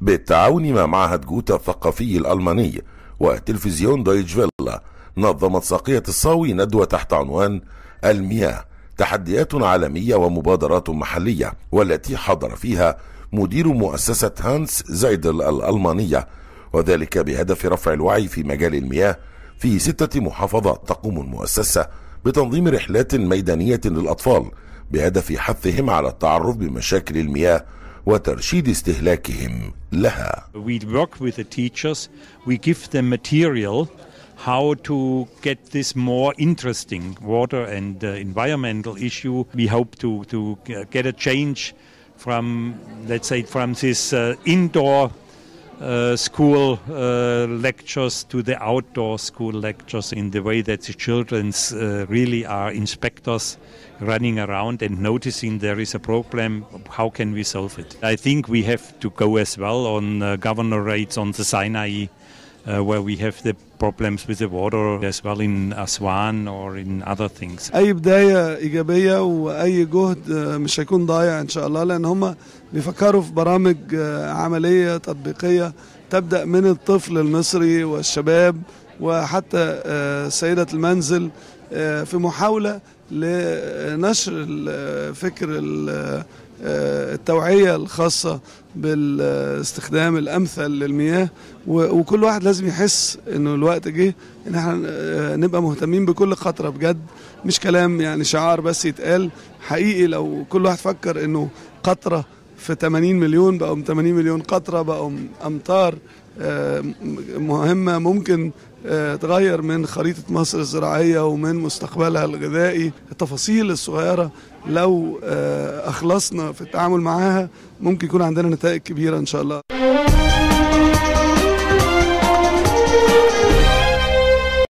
بالتعاون مع معهد جوتا الثقافي الألماني وتلفزيون دويتش فيلا نظمت ساقية الصاوي ندوة تحت عنوان المياه تحديات عالمية ومبادرات محلية والتي حضر فيها مدير مؤسسة هانس زايدل الألمانية وذلك بهدف رفع الوعي في مجال المياه في ستة محافظات تقوم المؤسسة بتنظيم رحلات ميدانية للأطفال بهدف حثهم على التعرف بمشاكل المياه وترشيد استهلاكهم لها. We work with the teachers, we give them material how to get this more interesting water and uh, environmental issue. We hope to, to get a change from, let's say, from this uh, indoor Uh, school uh, lectures to the outdoor school lectures in the way that the children uh, really are inspectors running around and noticing there is a problem how can we solve it i think we have to go as well on uh, governorates on the sinai Uh, where we have the problems with the water as well in Aswan or in other things. أي بداية إيجابية وأي جهد uh, مش هيكون ضايع إن شاء الله لأن هم بيفكروا في برامج uh, عملية تطبيقية تبدأ من الطفل المصري والشباب وحتى آه، سيدة المنزل آه، في محاولة لنشر آه، فكر التوعية الخاصة بالاستخدام الأمثل للمياه وكل واحد لازم يحس إنه الوقت جه إن احنا نبقى مهتمين بكل قطرة بجد مش كلام يعني شعار بس يتقال حقيقي لو كل واحد فكر إنه قطرة في 80 مليون بقوا 80 مليون قطرة بقوا أمتار آه، مهمة ممكن آه، تغير من خريطة مصر الزراعية ومن مستقبلها الغذائي التفاصيل الصغيرة لو آه، أخلصنا في التعامل معاها ممكن يكون عندنا نتائج كبيرة إن شاء الله